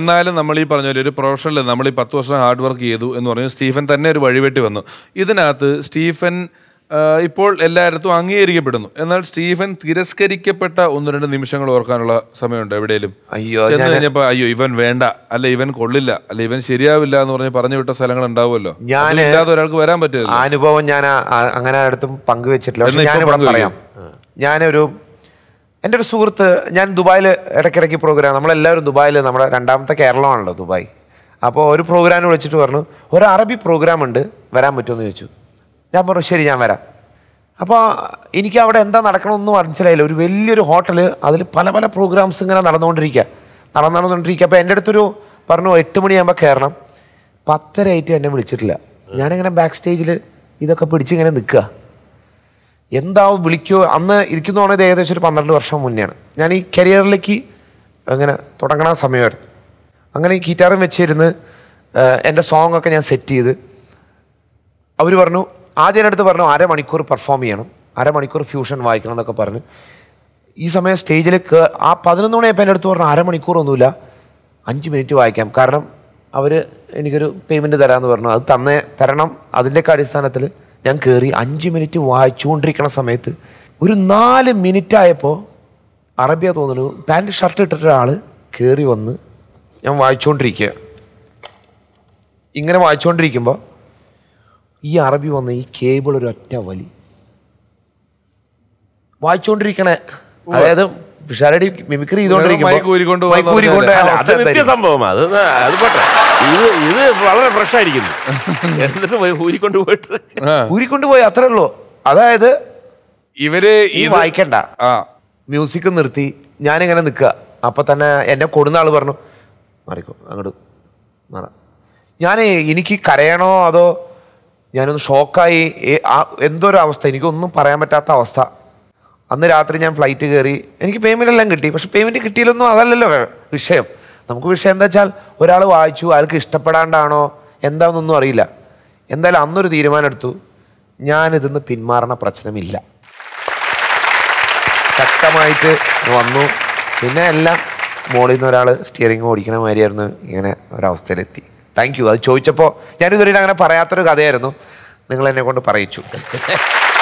എന്നാലും നമ്മൾ ഈ പറഞ്ഞ ഒരു പ്രൊഫഷണൽ നമ്മൾ ഈ പത്ത് വർഷം ഹാർഡ് വർക്ക് ചെയ്തു എന്ന് പറഞ്ഞു സ്റ്റീഫൻ തന്നെ ഒരു വഴിവെട്ടി വന്നു ഇതിനകത്ത് സ്റ്റീഫൻ ഇപ്പോൾ എല്ലായിടത്തും അംഗീകരിക്കപ്പെടുന്നു എന്നാൽ സ്റ്റീഫൻ തിരസ്കരിക്കപ്പെട്ട ഒന്ന് രണ്ട് നിമിഷങ്ങൾ ഓർക്കാനുള്ള സമയമുണ്ട് എവിടെയും അയ്യോ ചെന്ന് കഴിഞ്ഞപ്പോ അയ്യോ ഇവൻ വേണ്ട അല്ല ഇവൻ കൊള്ളില്ല അല്ല ഇവൻ ശരിയാവില്ല എന്ന് പറഞ്ഞ് പറഞ്ഞു വിട്ട സ്ഥലങ്ങൾ ഉണ്ടാവുമല്ലോ ഞാൻ ഒരാൾക്ക് വരാൻ പറ്റില്ല അനുഭവം ഞാൻ അങ്ങനെ അടുത്തും പങ്കുവെച്ചിട്ടില്ല ഞാനൊരു എൻ്റെ ഒരു സുഹൃത്ത് ഞാൻ ദുബായിൽ ഇടയ്ക്കിടയ്ക്ക് പ്രോഗ്രാം നമ്മളെല്ലാവരും ദുബായിൽ നമ്മുടെ രണ്ടാമത്തെ കേരളമാണല്ലോ ദുബായ് അപ്പോൾ ഒരു പ്രോഗ്രാം വിളിച്ചിട്ട് പറഞ്ഞു ഒരു അറബി പ്രോഗ്രാം ഉണ്ട് വരാൻ പറ്റുമെന്ന് ചോദിച്ചു ഞാൻ പറഞ്ഞു ശരി ഞാൻ വരാം അപ്പോൾ എനിക്ക് അവിടെ എന്താ നടക്കണമെന്ന് മനസ്സിലായില്ല ഒരു വലിയൊരു ഹോട്ടൽ അതിൽ പല പല പ്രോഗ്രാംസ് ഇങ്ങനെ നടന്നുകൊണ്ടിരിക്കുക നടന്നു നടന്നുകൊണ്ടിരിക്കുക അപ്പോൾ എൻ്റെ അടുത്തൊരു പറഞ്ഞു എട്ട് മണിയാകുമ്പോൾ കയറണം ആയിട്ട് എന്നെ വിളിച്ചിട്ടില്ല ഞാനിങ്ങനെ ബാക്ക് സ്റ്റേജിൽ ഇതൊക്കെ പിടിച്ചിങ്ങനെ നിൽക്കുക എന്താവും വിളിക്കോ അന്ന് ഇരിക്കുന്നതാണ് പറഞ്ഞത് ഏകദേശം ഒരു പന്ത്രണ്ട് വർഷം മുന്നെയാണ് ഞാൻ ഈ കരിയറിലേക്ക് അങ്ങനെ തുടങ്ങണ സമയമായിരുന്നു അങ്ങനെ ഈ ഗിറ്റാറും വെച്ചിരുന്ന് എൻ്റെ സോങ് ഒക്കെ ഞാൻ സെറ്റ് ചെയ്ത് അവർ പറഞ്ഞു ആദ്യം അടുത്ത് പറഞ്ഞു അരമണിക്കൂർ പെർഫോം ചെയ്യണം അരമണിക്കൂർ ഫ്യൂഷൻ വായിക്കണം എന്നൊക്കെ പറഞ്ഞു ഈ സമയം സ്റ്റേജിൽ ആ പതിനൊന്ന് മണിയപ്പോൾ എൻ്റെ അടുത്ത് പറഞ്ഞു അരമണിക്കൂറൊന്നുമില്ല അഞ്ച് മിനിറ്റ് വായിക്കാം കാരണം അവർ എനിക്കൊരു പേയ്മെൻറ്റ് തരാമെന്ന് പറഞ്ഞു അത് തന്നെ തരണം അതിൻ്റെയൊക്കെ അടിസ്ഥാനത്തിൽ ഞാൻ കയറി അഞ്ച് മിനിറ്റ് വായിച്ചുകൊണ്ടിരിക്കണ സമയത്ത് ഒരു നാല് മിനിറ്റ് ആയപ്പോൾ അറബിയ തോന്നുന്നു പാൻറ് ഷർട്ട് ഇട്ടിട്ട് ഒരാൾ കയറി വന്ന് ഞാൻ വായിച്ചുകൊണ്ടിരിക്കുക ഇങ്ങനെ വായിച്ചുകൊണ്ടിരിക്കുമ്പോൾ ഈ അറബി വന്ന് ഈ കേബിൾ ഒരു ഒറ്റ വലി വായിച്ചുകൊണ്ടിരിക്കണേ അതായത് പിഷാരടി മിമിക്രി ചെയ്തോണ്ടിരിക്കുന്നു സംഭവം അത് അത് വളരെ ഫ്രഷ് ആയിരിക്കുന്നു എന്നിട്ട് പോയിട്ട് പോയി അത്രേ ഉള്ളൂ അതായത് ഇവര് ഈ വായിക്കണ്ട മ്യൂസിക് നിർത്തി ഞാനിങ്ങനെ നിൽക്കുക അപ്പം തന്നെ എന്നെ കൊടുന്ന ആൾ പറഞ്ഞു മാറിക്കോ അങ്ങോട്ട് മാറ ഞാൻ എനിക്ക് കരയണോ അതോ ഞാനൊന്ന് ഷോക്കായി എന്തോ ഒരു അവസ്ഥ എനിക്കൊന്നും പറയാൻ പറ്റാത്ത അവസ്ഥ അന്ന് രാത്രി ഞാൻ ഫ്ലൈറ്റ് കയറി എനിക്ക് പേയ്മെൻ്റ് എല്ലാം കിട്ടി പക്ഷെ പേയ്മെൻറ്റ് കിട്ടിയില്ലൊന്നും അതല്ലല്ലോ വിഷയം നമുക്ക് വിഷയം എന്താ വെച്ചാൽ ഒരാൾ വായിച്ചു അയാൾക്ക് ഇഷ്ടപ്പെടാണ്ടാണോ എന്താണെന്നൊന്നും അറിയില്ല എന്തായാലും അന്നൊരു തീരുമാനം എടുത്തു ഞാനിതിന്ന് പിന്മാറണ പ്രശ്നമില്ല ശക്തമായിട്ട് വന്നു പിന്നെ എല്ലാം മോളിൽ നിന്ന് ഒരാൾ സ്റ്റിയറിംഗ് ഓടിക്കണ മാതിരിയായിരുന്നു ഇങ്ങനെ ഒരവസ്ഥയിലെത്തി താങ്ക് യു അത് ചോദിച്ചപ്പോൾ ഞാനിതുവരെ അങ്ങനെ പറയാത്തൊരു കഥയായിരുന്നു നിങ്ങൾ എന്നെ കൊണ്ട് പറയിച്ചു